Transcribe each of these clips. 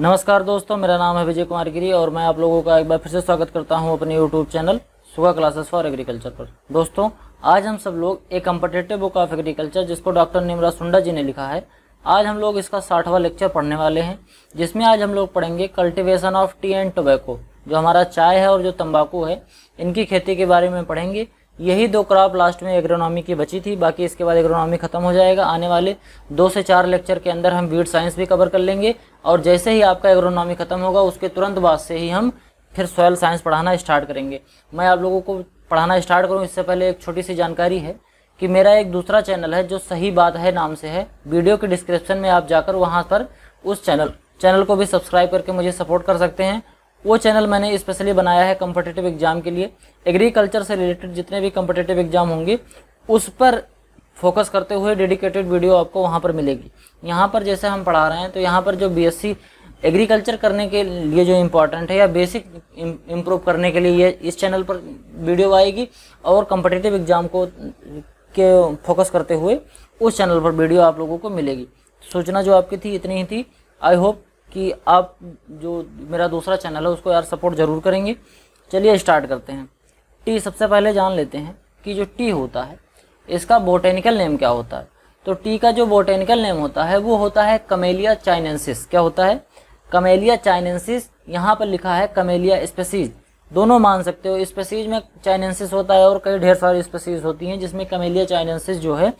नमस्कार दोस्तों मेरा नाम है विजय कुमार गिरी और मैं आप लोगों का एक बार फिर से स्वागत करता हूं अपने YouTube channel Suga classes for agriculture पर दोस्तों आज हम सब लोग एक कम्पटेटिव बुक ऑफ एग्रीकल्चर जिसको डॉक्टर निमरा सुंडा जी ने लिखा है आज हम लोग इसका साठवां लेक्चर पढ़ने वाले हैं जिसमें आज हम लोग पढ़ेंगे cultivation of tea and tobacco जो हमारा चाय है और जो तम्बाकू है इनकी खेती के बारे में पढ़ेंगे यही दो क्रॉप लास्ट में एग्रोनॉमी की बची थी बाकी इसके बाद एग्रोनॉमी ख़त्म हो जाएगा आने वाले दो से चार लेक्चर के अंदर हम बीड साइंस भी कवर कर लेंगे और जैसे ही आपका एग्रोनॉमी ख़त्म होगा उसके तुरंत बाद से ही हम फिर सॉयल साइंस पढ़ाना स्टार्ट करेंगे मैं आप लोगों को पढ़ाना स्टार्ट करूँ इससे पहले एक छोटी सी जानकारी है कि मेरा एक दूसरा चैनल है जो सही बात है नाम से है वीडियो के डिस्क्रिप्शन में आप जाकर वहाँ पर उस चैनल चैनल को भी सब्सक्राइब करके मुझे सपोर्ट कर सकते हैं वो चैनल मैंने स्पेशली बनाया है कम्पटेटिव एग्जाम के लिए एग्रीकल्चर से रिलेटेड जितने भी कम्पटेटिव एग्जाम होंगे उस पर फोकस करते हुए डेडिकेटेड वीडियो आपको वहाँ पर मिलेगी यहाँ पर जैसे हम पढ़ा रहे हैं तो यहाँ पर जो बी एग्रीकल्चर करने के लिए जो इम्पोर्टेंट है या बेसिक इम्प्रूव करने के लिए ये इस चैनल पर वीडियो आएगी और कम्पटेटिव एग्जाम को के फोकस करते हुए उस चैनल पर वीडियो आप लोगों को मिलेगी सूचना जो आपकी थी इतनी ही थी आई होप कि आप जो मेरा दूसरा चैनल है उसको यार सपोर्ट ज़रूर करेंगे चलिए स्टार्ट करते हैं टी सबसे पहले जान लेते हैं कि जो टी होता है इसका बोटेनिकल नेम क्या होता है तो टी का जो बोटेनिकल नेम होता है वो होता है कमेलिया चाइनेंसिस क्या होता है कमेलिया चाइनेंसिस यहाँ पर लिखा है कमेलिया स्पेसीज दोनों मान सकते हो स्पेसीज में चाइनेंसिस होता है और कई ढेर सारी स्पेसीज होती हैं जिसमें कमेलिया चाइनेंसिस जो है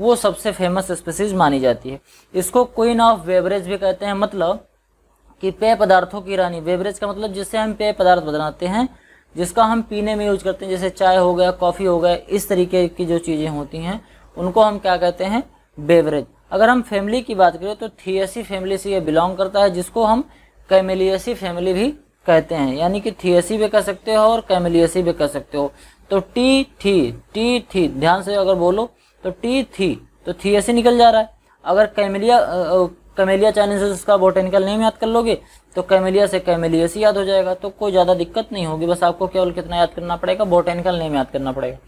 वो सबसे फेमस स्पेसीज मानी जाती है इसको क्वीन ऑफ वेवरेज भी कहते हैं मतलब कि पेय पदार्थों की रानी बेवरेज का मतलब जिससे हम पेय पदार्थ बनाते हैं जिसका हम पीने में यूज करते हैं जैसे चाय हो गया कॉफ़ी हो गया इस तरीके की जो चीज़ें होती हैं उनको हम क्या कहते हैं बेवरेज अगर हम फैमिली की बात करें तो थियसी फैमिली से ये बिलोंग करता है जिसको हम कैमिलियसी फैमिली भी कहते हैं यानी कि थियसी भी कह सकते हो और कैमिलियसी भी कह सकते हो तो टी थी टी थी ध्यान से अगर बोलो तो टी थी तो थियसी निकल जा रहा है अगर कैमिलिया कैमेलिया चाइनेसिस का बोटेनिकल नेम याद कर लोगे तो कैमेलिया से कैमेलियस याद हो जाएगा तो कोई ज़्यादा दिक्कत नहीं होगी बस आपको केवल कितना याद करना पड़ेगा बोटेनिकल नेम याद करना पड़ेगा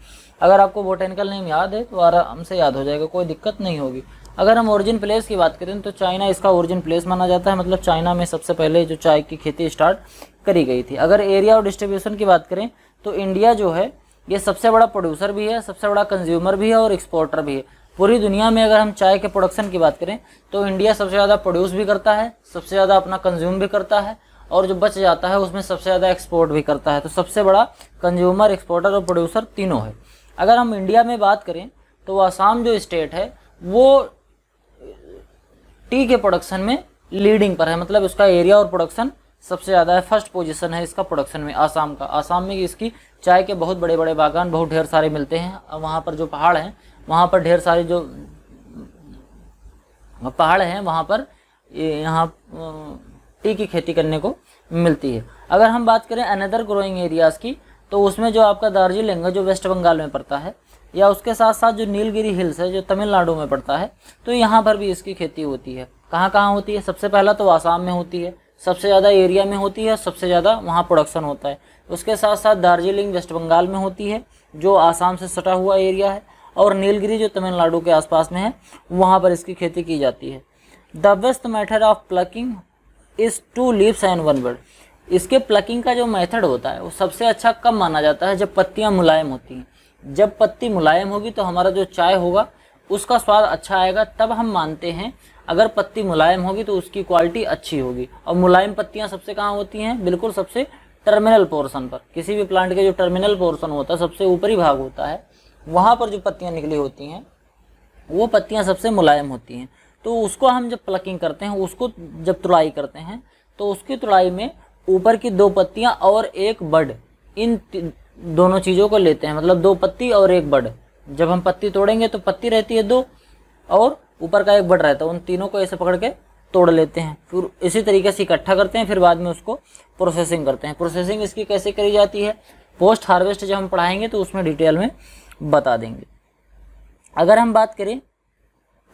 अगर आपको बोटेनिकल नेम याद है तो आराम से याद हो जाएगा कोई दिक्कत नहीं होगी अगर हम ओरिजिन प्लेस की बात करें तो चाइना इसका ओरिजिन प्लेस माना जाता है मतलब चाइना में सबसे पहले जो चाय की खेती स्टार्ट करी गई थी अगर एरिया और डिस्ट्रीब्यूशन की बात करें तो इंडिया जो है ये सबसे बड़ा प्रोड्यूसर भी है सबसे बड़ा कंज्यूमर भी है और एक्सपोर्टर भी है पूरी दुनिया में अगर हम चाय के प्रोडक्शन की बात करें तो इंडिया सबसे ज़्यादा प्रोड्यूस भी करता है सबसे ज़्यादा अपना कंज्यूम भी करता है और जो बच जाता है उसमें सबसे ज़्यादा एक्सपोर्ट भी करता है तो सबसे बड़ा कंज्यूमर एक्सपोर्टर और प्रोड्यूसर तीनों है अगर हम इंडिया में बात करें तो आसाम जो स्टेट है वो टी के प्रोडक्शन में लीडिंग पर है मतलब उसका एरिया और प्रोडक्शन सबसे ज़्यादा है फर्स्ट पोजीशन है इसका प्रोडक्शन में आसाम का आसाम में इसकी चाय के बहुत बड़े बड़े बागान बहुत ढेर सारे मिलते हैं वहाँ पर जो पहाड़ हैं वहाँ पर ढेर सारे जो पहाड़ हैं वहाँ पर यहाँ टी की खेती करने को मिलती है अगर हम बात करें अनदर ग्रोइंग एरियाज़ की तो उसमें जो आपका दार्जिलिंग है जो वेस्ट बंगाल में पड़ता है या उसके साथ साथ जो नीलगिरी हिल्स है जो तमिलनाडु में पड़ता है तो यहाँ पर भी इसकी खेती होती है कहाँ कहाँ होती है सबसे पहला तो आसाम में होती है सबसे ज़्यादा एरिया में होती है सबसे ज़्यादा वहाँ प्रोडक्शन होता है उसके साथ साथ दार्जिलिंग वेस्ट बंगाल में होती है जो आसाम से सटा हुआ एरिया है और नीलगिरी जो तमिलनाडु के आसपास में है वहाँ पर इसकी खेती की जाती है the best method of plucking is two leaves and one bird इसके प्लकिंग का जो मेथड होता है वो सबसे अच्छा कब माना जाता है जब पत्तियाँ मुलायम होती हैं जब पत्ती मुलायम होगी तो हमारा जो चाय होगा उसका स्वाद अच्छा आएगा तब हम मानते हैं अगर पत्ती मुलायम होगी तो उसकी क्वालिटी अच्छी होगी और मुलायम पत्तियाँ सबसे कहाँ होती हैं बिल्कुल सबसे टर्मिनल पोर्शन पर किसी भी प्लांट के जो टर्मिनल पोर्शन होता है सबसे ऊपरी भाग होता है वहाँ पर जो पत्तियाँ निकली होती हैं वो पत्तियाँ सबसे मुलायम होती हैं तो उसको हम जब प्लकिंग करते हैं उसको जब तुड़ाई करते हैं तो उसकी तुड़ाई में ऊपर की दो पत्तियाँ और एक बड इन दोनों चीज़ों को लेते हैं मतलब दो पत्ती और एक बड जब हम पत्ती तोड़ेंगे तो पत्ती रहती है दो और ऊपर का एक बड रहता है उन तीनों को ऐसे पकड़ के तोड़ लेते हैं फिर इसी तरीके से इकट्ठा करते हैं फिर बाद में उसको प्रोसेसिंग करते हैं प्रोसेसिंग इसकी कैसे करी जाती है पोस्ट हार्वेस्ट जब हम पढ़ाएंगे तो उसमें डिटेल में बता देंगे अगर हम बात करें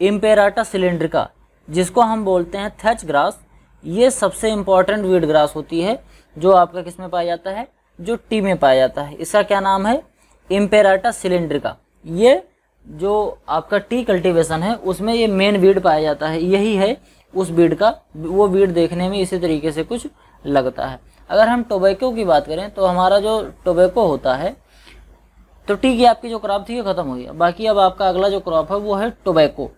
इम्पेराटा सिलेंडर का जिसको हम बोलते हैं थैच ग्रास ये सबसे इम्पॉर्टेंट वीड ग्रास होती है जो आपका किस में पाया जाता है जो टी में पाया जाता है इसका क्या नाम है इम्पेराटा सिलेंडर का ये जो आपका टी कल्टीवेशन है उसमें ये मेन वीड पाया जाता है यही है उस वीड का वो वीड देखने में इसी तरीके से कुछ लगता है अगर हम टोबैको की बात करें तो हमारा जो टोबैको होता है तो ठीक है आपकी जो क्रॉप थी ये खत्म हो गया बाकी अब आपका अगला जो क्रॉप है वो है tobacco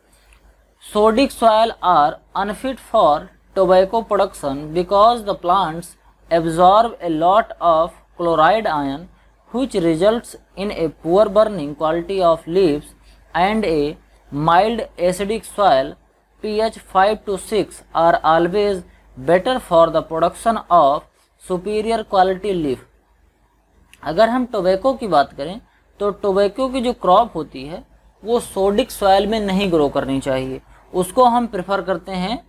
sodic soil are unfit for tobacco production because the plants absorb a lot of chloride ion which result in a poor burning quality of leaves and a mild acidic soil P H five to six are always better for the production of superior quality leaf अगर हम tobacco की बात करें तो tobacco की जो crop होती है वो सोडिक सॉयल में नहीं ग्रो करनी चाहिए उसको हम प्रेफर करते हैं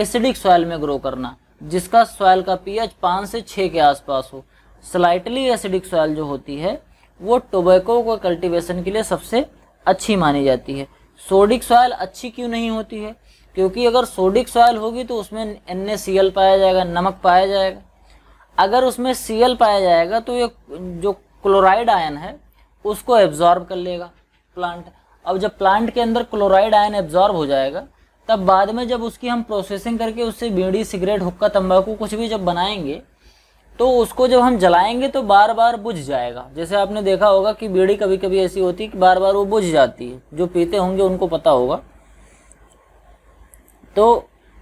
एसिडिक सॉयल में ग्रो करना जिसका सॉयल का पीएच पाँच से छः के आसपास हो स्लाइटली एसिडिक सॉयल जो होती है वो टोबैको के कल्टिवेशन के लिए सबसे अच्छी मानी जाती है सोडिक सॉयल अच्छी क्यों नहीं होती है क्योंकि अगर सोडिक सॉयल होगी तो उसमें एन पाया जाएगा नमक पाया जाएगा अगर उसमें सी पाया जाएगा तो ये जो क्लोराइड आयन है उसको एब्जॉर्ब कर लेगा प्लांट अब जब प्लांट के अंदर क्लोराइड आयन एब्जॉर्ब हो जाएगा तब बाद में जब उसकी हम प्रोसेसिंग करके उससे बीड़ी सिगरेट हुक्का तंबाकू कुछ भी जब बनाएंगे तो उसको जब हम जलाएंगे तो बार बार बुझ जाएगा जैसे आपने देखा होगा कि बीड़ी कभी कभी ऐसी होती है कि बार बार वो बुझ जाती है जो पीते होंगे उनको पता होगा तो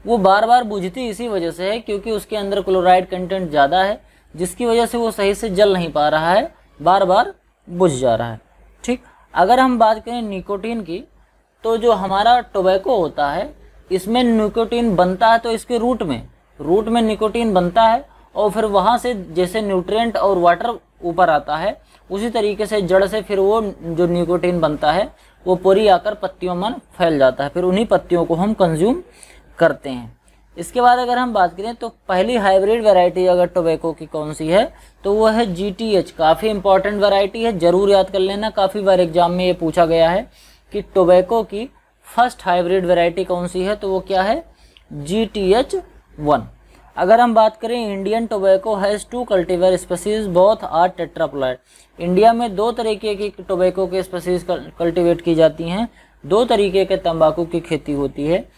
वो बार बार बुझती इसी वजह से है क्योंकि उसके अंदर क्लोराइड कंटेंट ज़्यादा है जिसकी वजह से वो सही से जल नहीं पा रहा है बार बार बुझ जा रहा है ठीक अगर हम बात करें निकोटीन की तो जो हमारा टोबैको होता है इसमें निकोटीन बनता है तो इसके रूट में रूट में निकोटीन बनता है और फिर वहाँ से जैसे न्यूट्रिएंट और वाटर ऊपर आता है उसी तरीके से जड़ से फिर वो जो निकोटीन बनता है वो पूरी आकर पत्तियों में फैल जाता है फिर उन्हीं पत्तियों को हम कंज्यूम करते हैं इसके बाद अगर हम बात करें तो पहली हाइब्रिड वैरायटी अगर टोबैको की कौन सी है तो वो है जी टी एच काफ़ी इंपॉर्टेंट वैरायटी है ज़रूर याद कर लेना काफ़ी बार एग्जाम में ये पूछा गया है कि टोबैको की फर्स्ट हाइब्रिड वैरायटी कौन सी है तो वो क्या है जी टी एच वन अगर हम बात करें Indian tobacco has two cultivar species बहुत आर टेट्राप्लाइड इंडिया में दो तरीके की टोबैको के स्पेसीज कल्टिवेट की जाती हैं दो तरीके के तम्बाकू की खेती होती है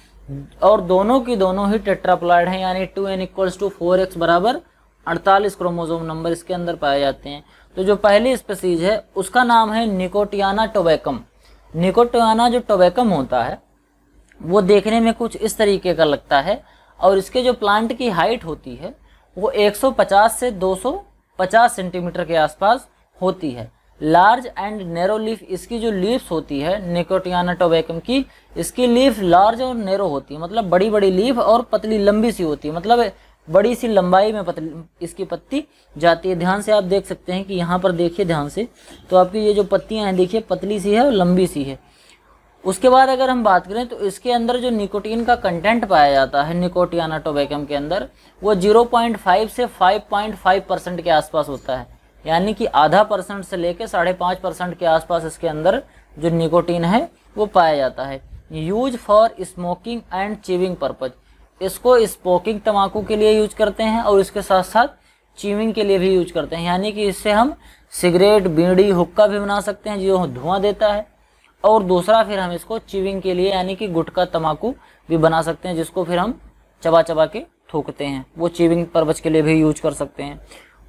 और दोनों की दोनों ही टेट्राप्लाइड हैं यानी two N equals to four X बराबर अड़तालीस क्रोमोजोम नंबर इसके अंदर पाए जाते हैं तो जो पहली स्पेसीज है उसका नाम है निकोटियाना टोबैकम निकोटियाना जो टोबैकम होता है वो देखने में कुछ इस तरीके का लगता है और इसके जो प्लांट की हाइट होती है वो 150 से 250 सेंटीमीटर के आसपास होती है लार्ज एंड नैरो लीफ इसकी जो लीव्स होती है निकोटियाना टोबैकम की इसकी लीफ लार्ज और नैरो होती है मतलब बड़ी बड़ी लीफ और पतली लंबी सी होती है मतलब बड़ी सी लंबाई में पतली इसकी पत्ती जाती है ध्यान से आप देख सकते हैं कि यहाँ पर देखिए ध्यान से तो आपकी ये जो पत्तियाँ हैं देखिए पतली सी है और लंबी सी है उसके बाद अगर हम बात करें तो इसके अंदर जो निकोटीन का कंटेंट पाया जाता है निकोटियाना टोबैकम के अंदर वो 0.5 से 5.5 परसेंट के आसपास होता है यानी कि आधा परसेंट से लेकर साढ़े पाँच परसेंट के आसपास इसके अंदर जो निकोटीन है वो पाया जाता है use for smoking and chewing purpose इसको स्मोकिंग तम्बाकू के लिए यूज करते हैं और इसके साथ साथ चीविंग के लिए भी यूज करते हैं यानी कि इससे हम सिगरेट बीड़ी हुक्का भी बना सकते हैं जो धुआं देता है और दूसरा फिर हम इसको चिविंग के लिए यानी कि गुटका तम्बाकू भी बना सकते हैं जिसको फिर हम चबा चबा के थूकते हैं वो चीविंग पर्पज के लिए भी यूज कर सकते हैं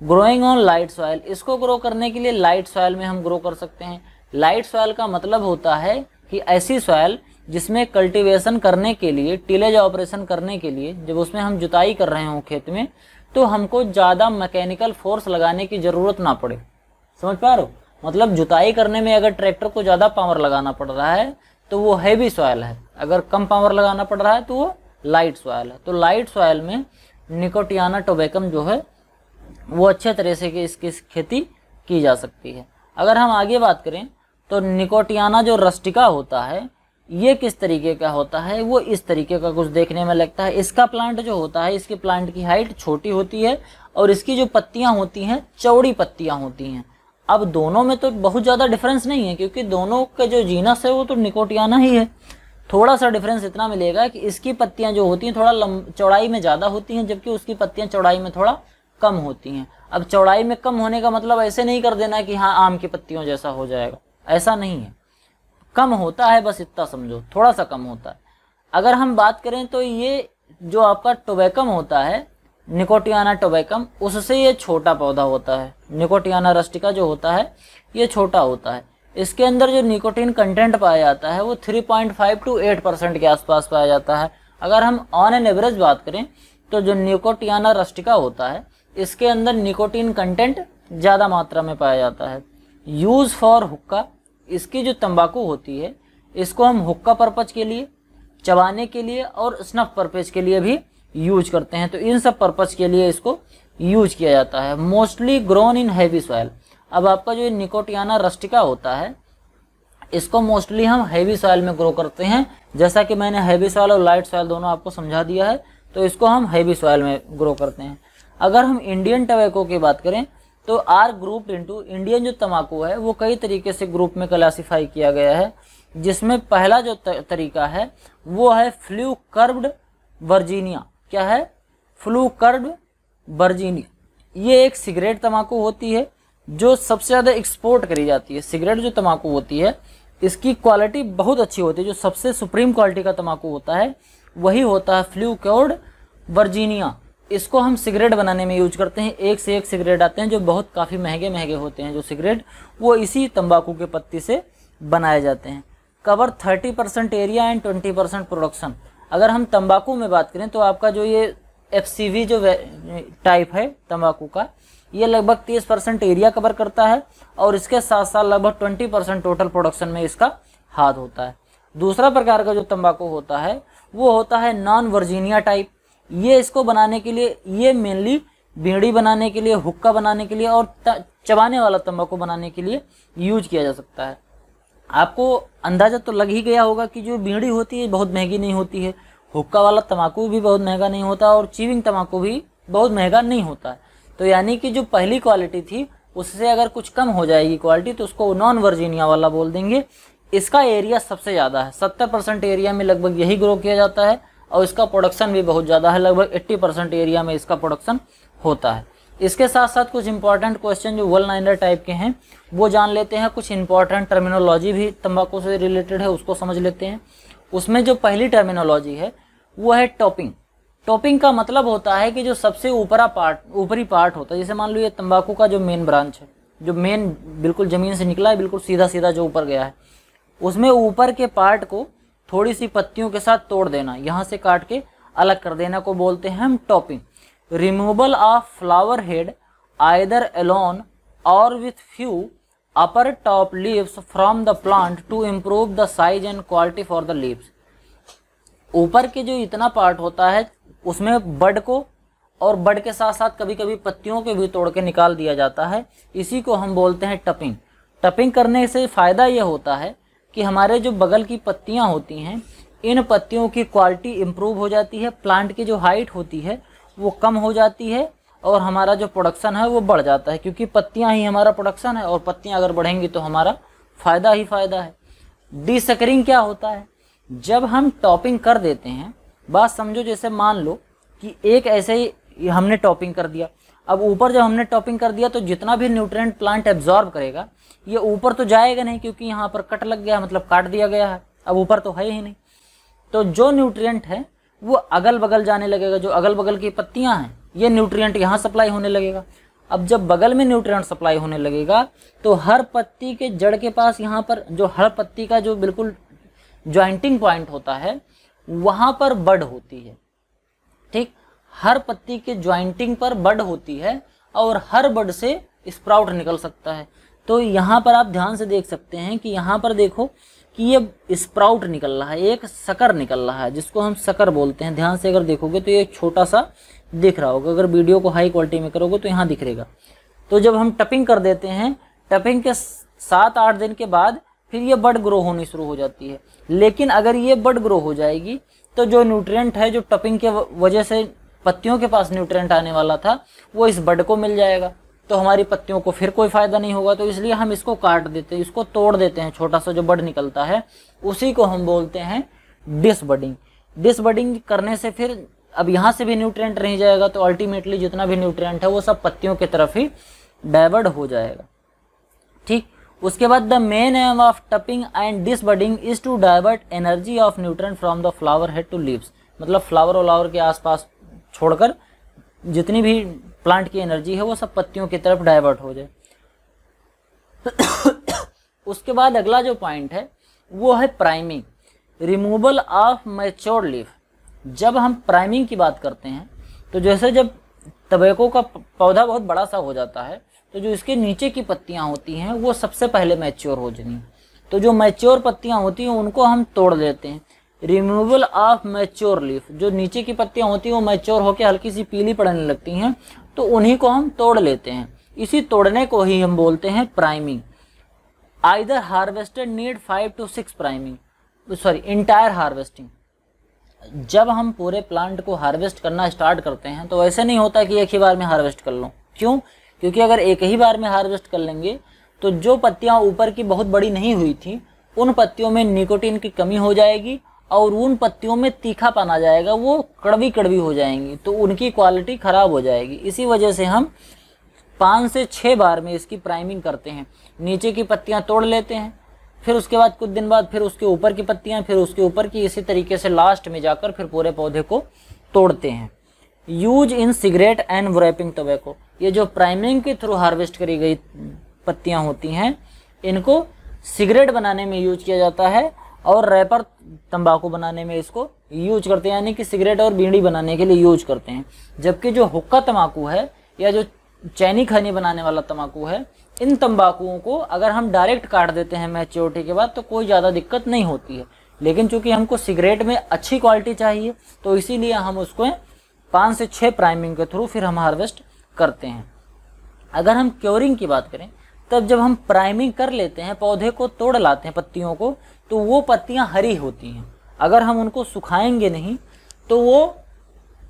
ग्रोइंग ऑन लाइट सॉयल इसको ग्रो करने के लिए लाइट सॉयल में हम ग्रो कर सकते हैं लाइट सॉयल का मतलब होता है कि ऐसी सॉयल जिसमें कल्टीवेशन करने के लिए टिलेज ऑपरेशन करने के लिए जब उसमें हम जुताई कर रहे हों खेत में तो हमको ज़्यादा मैकेनिकल फोर्स लगाने की ज़रूरत ना पड़े समझ पा रहे हो मतलब जुताई करने में अगर ट्रैक्टर को ज़्यादा पावर लगाना पड़ रहा है तो वो हैवी सॉयल है अगर कम पावर लगाना पड़ रहा है तो वो लाइट सॉयल है तो लाइट सॉयल में निकोटियाना टोबेकम जो है वो अच्छे तरह से कि इसकी खेती की जा सकती है अगर हम आगे बात करें तो निकोटियाना जो रस्टिका होता है ये किस तरीके का होता है वो इस तरीके का कुछ देखने में लगता है इसका प्लांट जो होता है इसके प्लांट की हाइट छोटी होती है और इसकी जो पत्तियां होती हैं चौड़ी पत्तियां होती हैं अब दोनों में तो बहुत ज़्यादा डिफरेंस नहीं है क्योंकि दोनों का जो जीनस है वो तो निकोटियाना ही है थोड़ा सा डिफरेंस इतना मिलेगा कि इसकी पत्तियां जो होती हैं थोड़ा लम चौड़ाई में ज़्यादा होती हैं जबकि उसकी पत्तियां चौड़ाई में थोड़ा कम होती हैं अब चौड़ाई में कम होने का मतलब ऐसे नहीं कर देना कि हाँ आम की पत्तियों जैसा हो जाएगा ऐसा नहीं है कम होता है बस इतना समझो थोड़ा सा कम होता है अगर हम बात करें तो ये जो आपका टोबैकम होता है निकोटियाना टोबैकम उससे ये छोटा पौधा होता है निकोटियाना रस्टिका जो होता है ये छोटा होता है इसके अंदर जो निकोटीन कंटेंट पाया जाता है वो 3.5 टू 8 परसेंट के आसपास पाया जाता है अगर हम ऑन एन एवरेज बात करें तो जो निकोटियाना रस्टिका होता है इसके अंदर निकोटीन कंटेंट ज़्यादा मात्रा में पाया जाता है यूज़ फॉर हुक्का इसकी जो तंबाकू होती है इसको हम हुक्का पर्पज के लिए चबाने के लिए और स्नफ पर्पज के लिए भी यूज करते हैं तो इन सब पर्पज के लिए इसको यूज किया जाता है mostly grown in heavy soil अब आपका जो निकोटियाना रस्टिका होता है इसको मोस्टली हम हैवी सॉयल में ग्रो करते हैं जैसा कि मैंने हैवी सॉयल और लाइट सॉयल दोनों आपको समझा दिया है तो इसको हम हैवी सॉयल में ग्रो करते हैं अगर हम इंडियन टबैको की बात करें तो आर ग्रुप इंटू इंडियन जो तम्बाकू है वो कई तरीके से ग्रुप में क्लासीफाई किया गया है जिसमें पहला जो तरीका है वो है फ्लू कर्ब्ड वर्जीनिया क्या है फ्लू कर्व्ड वर्जीनिया ये एक सिगरेट तम्बाकू होती है जो सबसे ज़्यादा एक्सपोर्ट करी जाती है सिगरेट जो तम्बाकू होती है इसकी क्वालिटी बहुत अच्छी होती है जो सबसे सुप्रीम क्वालिटी का तम्बाकू होता है वही होता है फ्लू कर्ड वर्जीनिया इसको हम सिगरेट बनाने में यूज करते हैं एक से एक सिगरेट आते हैं जो बहुत काफ़ी महंगे महंगे होते हैं जो सिगरेट वो इसी तंबाकू के पत्ती से बनाए जाते हैं cover thirty percent area and twenty percent production अगर हम तंबाकू में बात करें तो आपका जो ये एफ जो टाइप है तंबाकू का ये लगभग तीस परसेंट एरिया कवर करता है और इसके साथ साथ लगभग ट्वेंटी परसेंट टोटल प्रोडक्शन में इसका हाथ होता है दूसरा प्रकार का जो तंबाकू होता है वो होता है नॉन वर्जीनिया टाइप ये इसको बनाने के लिए ये मेनली भेड़ी बनाने के लिए हुक्का बनाने के लिए और चबाने वाला तम्बाकू बनाने के लिए यूज किया जा सकता है आपको अंदाज़ा तो लग ही गया होगा कि जो बीड़ी होती है बहुत महंगी नहीं होती है हुक्का वाला तम्बाकू भी बहुत महंगा नहीं होता और चीविंग तम्बाकू भी बहुत महंगा नहीं होता है तो यानी कि जो पहली क्वालिटी थी उससे अगर कुछ कम हो जाएगी क्वालिटी तो उसको नॉन वर्जीनिया वाला बोल देंगे इसका एरिया सबसे ज़्यादा है सत्तर परसेंट एरिया में लगभग यही ग्रो किया जाता है और इसका प्रोडक्शन भी बहुत ज़्यादा है लगभग एट्टी परसेंट एरिया में इसका प्रोडक्शन होता है इसके साथ साथ कुछ इंपॉर्टेंट क्वेश्चन जो वन लाइनर टाइप के हैं वो जान लेते हैं कुछ इंपॉर्टेंट टर्मिनोलॉजी भी तम्बाकू से रिलेटेड है उसको समझ लेते हैं उसमें जो पहली टर्मिनोलॉजी है वो है टॉपिंग टॉपिंग का मतलब होता है कि जो सबसे ऊपरा पार्ट ऊपरी पार्ट होता है जैसे मान लो ये तंबाकू का जो मेन ब्रांच है जो मेन बिल्कुल ज़मीन से निकला है बिल्कुल सीधा सीधा जो ऊपर गया है उसमें ऊपर के पार्ट को थोड़ी सी पत्तियों के साथ तोड़ देना यहाँ से काट के अलग कर देना को बोलते हैं हम topping removal of flower head either alone or with few upper top leaves from the plant to improve the size and quality for the leaves ऊपर के जो इतना पार्ट होता है उसमें बड को और बड के साथ साथ कभी कभी पत्तियों को भी तोड़ के निकाल दिया जाता है इसी को हम बोलते हैं टपिंग टपिंग करने से फ़ायदा यह होता है कि हमारे जो बगल की पत्तियाँ होती हैं इन पत्तियों की क्वालिटी इम्प्रूव हो जाती है प्लांट की जो हाइट होती है वो कम हो जाती है और हमारा जो प्रोडक्शन है वो बढ़ जाता है क्योंकि पत्तियाँ ही हमारा प्रोडक्शन है और पत्तियाँ अगर बढ़ेंगी तो हमारा फ़ायदा ही फ़ायदा है डिसकरिंग क्या होता है जब हम टॉपिंग कर देते हैं बात समझो जैसे मान लो कि एक ऐसे ही हमने टॉपिंग कर दिया अब ऊपर जब हमने टॉपिंग कर दिया तो जितना भी न्यूट्रेंट प्लांट एब्जॉर्ब करेगा ये ऊपर तो जाएगा नहीं क्योंकि यहाँ पर कट लग गया मतलब काट दिया गया है अब ऊपर तो है ही नहीं तो जो न्यूट्रियट है वो अगल बगल जाने लगेगा जो अगल बगल की पत्तियाँ हैं ये न्यूट्रियट यहाँ सप्लाई होने लगेगा अब जब बगल में न्यूट्रियट सप्लाई होने लगेगा तो हर पत्ती के जड़ के पास यहाँ पर जो हर पत्ती का जो बिल्कुल ज्वाइंटिंग पॉइंट होता है वहाँ पर बड होती है ठीक हर पत्ती के ज्वाइंटिंग पर बड होती है और हर बड से स्प्राउट निकल सकता है तो यहाँ पर आप ध्यान से देख सकते हैं कि यहाँ पर देखो कि ये स्प्राउट निकल रहा है एक सकर निकल रहा है जिसको हम सकर बोलते हैं ध्यान से अगर देखोगे तो ये छोटा सा दिख रहा होगा अगर वीडियो को हाई क्वालिटी में करोगे तो यहाँ दिख रहेगा तो जब हम टपिंग कर देते हैं टपिंग के सात आठ दिन के बाद फिर ये बड ग्रो होनी शुरू हो जाती है लेकिन अगर ये बड ग्रो हो जाएगी तो जो न्यूट्रिएंट है जो टपिंग के वजह से पत्तियों के पास न्यूट्रिएंट आने वाला था वो इस बड को मिल जाएगा तो हमारी पत्तियों को फिर कोई फ़ायदा नहीं होगा तो इसलिए हम इसको काट देते हैं इसको तोड़ देते हैं छोटा सा जो बड निकलता है उसी को हम बोलते हैं डिसबडिंग डिसबडिंग करने से फिर अब यहाँ से भी न्यूट्रेंट रह जाएगा तो अल्टीमेटली जितना भी न्यूट्रेंट है वो सब पत्तियों की तरफ ही डाइवर्ट हो जाएगा ठीक उसके बाद the main aim of topping and disbudding is to divert energy of nutrient from the flower head to leaves मतलब फ्लावर वलावर के आसपास छोड़कर जितनी भी प्लांट की एनर्जी है वो सब पत्तियों की तरफ डाइवर्ट हो जाए उसके बाद अगला जो पॉइंट है वो है priming removal of mature leaf जब हम प्राइमिंग की बात करते हैं तो जैसे जब तबेको का पौधा बहुत बड़ा सा हो जाता है तो जो इसके नीचे की पत्तियां होती हैं वो सबसे पहले मैच्योर हो जानी तो जो मैच्योर पत्तियां होती हैं उनको हम तोड़ देते हैं रिमूवल ऑफ मैच्योर लीफ जो नीचे की पत्तियाँ होती हैं वो मैच्योर होकर हल्की सी पीली पड़ने लगती हैं तो उन्हीं को हम तोड़ लेते हैं इसी तोड़ने को ही हम बोलते हैं priming either harvested need five to six priming sorry entire harvesting जब हम पूरे प्लांट को हार्वेस्ट करना स्टार्ट करते हैं तो ऐसे नहीं होता कि एक ही बार में हार्वेस्ट कर लो क्यों क्योंकि अगर एक ही बार में हार्वेस्ट कर लेंगे तो जो पत्तियां ऊपर की बहुत बड़ी नहीं हुई थी उन पत्तियों में निकोटिन की कमी हो जाएगी और उन पत्तियों में तीखापन आ जाएगा वो कड़वी कड़वी हो जाएंगी तो उनकी क्वालिटी ख़राब हो जाएगी इसी वजह से हम पाँच से छः बार में इसकी प्राइमिंग करते हैं नीचे की पत्तियाँ तोड़ लेते हैं फिर उसके बाद कुछ दिन बाद फिर उसके ऊपर की पत्तियाँ फिर उसके ऊपर की इसी तरीके से लास्ट में जाकर फिर पूरे पौधे को तोड़ते हैं use in cigarette and wrapping tobacco ये जो प्राइमिंग के थ्रू हार्वेस्ट करी गई पत्तियाँ होती हैं इनको सिगरेट बनाने में यूज किया जाता है और रैपर तंबाकू बनाने में इसको यूज करते हैं यानी कि सिगरेट और बीड़ी बनाने के लिए यूज करते हैं जबकि जो हुक्का तंबाकू है या जो चैनी खानी बनाने वाला तंबाकू है इन तंबाकुओं को अगर हम डायरेक्ट काट देते हैं मैच्योरिटी के बाद तो कोई ज़्यादा दिक्कत नहीं होती है लेकिन चूंकि हमको सिगरेट में अच्छी क्वालिटी चाहिए तो इसीलिए हम उसको पाँच से छः प्राइमिंग के थ्रू फिर हम हार्वेस्ट करते हैं अगर हम क्योरिंग की बात करें तब जब हम प्राइमिंग कर लेते हैं पौधे को तोड़ लाते हैं पत्तियों को तो वो पत्तियाँ हरी होती हैं अगर हम उनको सुखाएंगे नहीं तो वो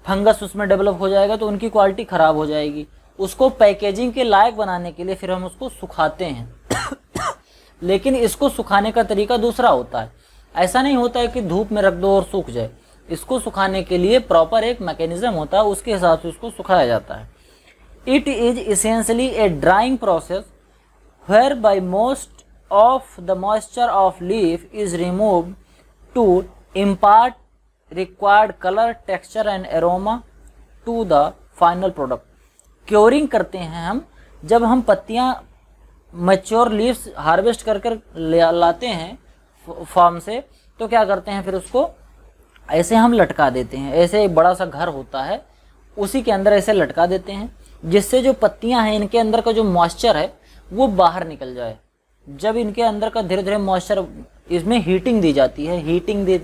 फंगस उसमें डेवलप हो जाएगा तो उनकी क्वालिटी ख़राब हो जाएगी उसको पैकेजिंग के लायक बनाने के लिए फिर हम उसको सुखाते हैं लेकिन इसको सुखाने का तरीका दूसरा होता है ऐसा नहीं होता है कि धूप में रख दो और सूख जाए इसको सुखाने के लिए प्रॉपर एक मैकेनिज्म होता है उसके हिसाब से उसको सुखाया जाता है it is essentially a drying process where by most of the moisture of leaf is removed to impart required color, texture and aroma to the final product. Curing करते हैं हम जब हम पत्तियाँ मच्योर लीव्स हार्वेस्ट कर कर लाते हैं farm से तो क्या करते हैं फिर उसको ऐसे हम लटका देते हैं ऐसे एक बड़ा सा घर होता है उसी के अंदर ऐसे लटका देते हैं जिससे जो पत्तियां हैं इनके अंदर का जो मॉइस्चर है वो बाहर निकल जाए जब इनके अंदर का धीरे धीरे मॉइस्चर इसमें हीटिंग दी जाती है हीटिंग दे,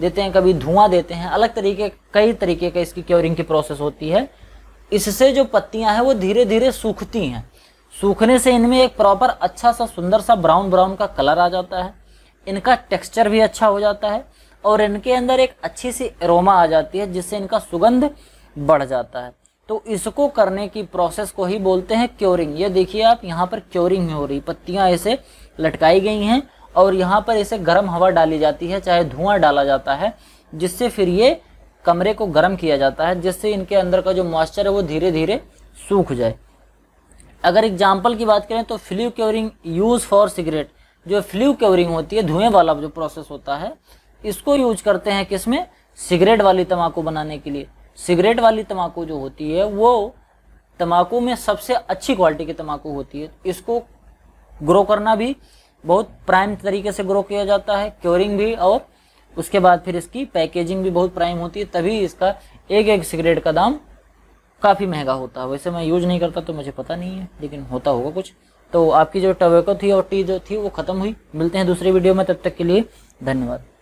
देते हैं कभी धुआं देते हैं अलग तरीके कई तरीके का इसकी क्योरिंग की प्रोसेस होती है इससे जो पत्तियां हैं वो धीरे धीरे सूखती हैं सूखने से इनमें एक प्रॉपर अच्छा सा सुंदर सा ब्राउन ब्राउन का कलर आ जाता है इनका टेक्स्चर भी अच्छा हो जाता है और इनके अंदर एक अच्छी सी एरोमा आ जाती है जिससे इनका सुगंध बढ़ जाता है तो इसको करने की प्रोसेस को ही बोलते हैं क्योरिंग ये देखिए आप यहाँ पर क्योरिंग हो रही पत्तियाँ ऐसे लटकाई गई हैं और यहाँ पर इसे गर्म हवा डाली जाती है चाहे धुआं डाला जाता है जिससे फिर ये कमरे को गर्म किया जाता है जिससे इनके अंदर का जो मॉइस्चर है वो धीरे धीरे सूख जाए अगर एग्जाम्पल की बात करें तो flue curing use for cigarette जो फ्लू क्योरिंग होती है धुएं वाला जो प्रोसेस होता है इसको यूज करते हैं किसमें सिगरेट वाली तम्बाकू बनाने के लिए सिगरेट वाली तम्बाकू जो होती है वो तम्बाकू में सबसे अच्छी क्वालिटी की तम्बाकू होती है इसको ग्रो करना भी बहुत प्राइम तरीके से ग्रो किया जाता है क्योरिंग भी और उसके बाद फिर इसकी पैकेजिंग भी बहुत प्राइम होती है तभी इसका एक एक सिगरेट का दाम काफ़ी महंगा होता है वैसे मैं यूज़ नहीं करता तो मुझे पता नहीं है लेकिन होता होगा कुछ तो आपकी जो टवेको थी और टी जो थी वो ख़त्म हुई मिलते हैं दूसरे वीडियो में तब तक के लिए धन्यवाद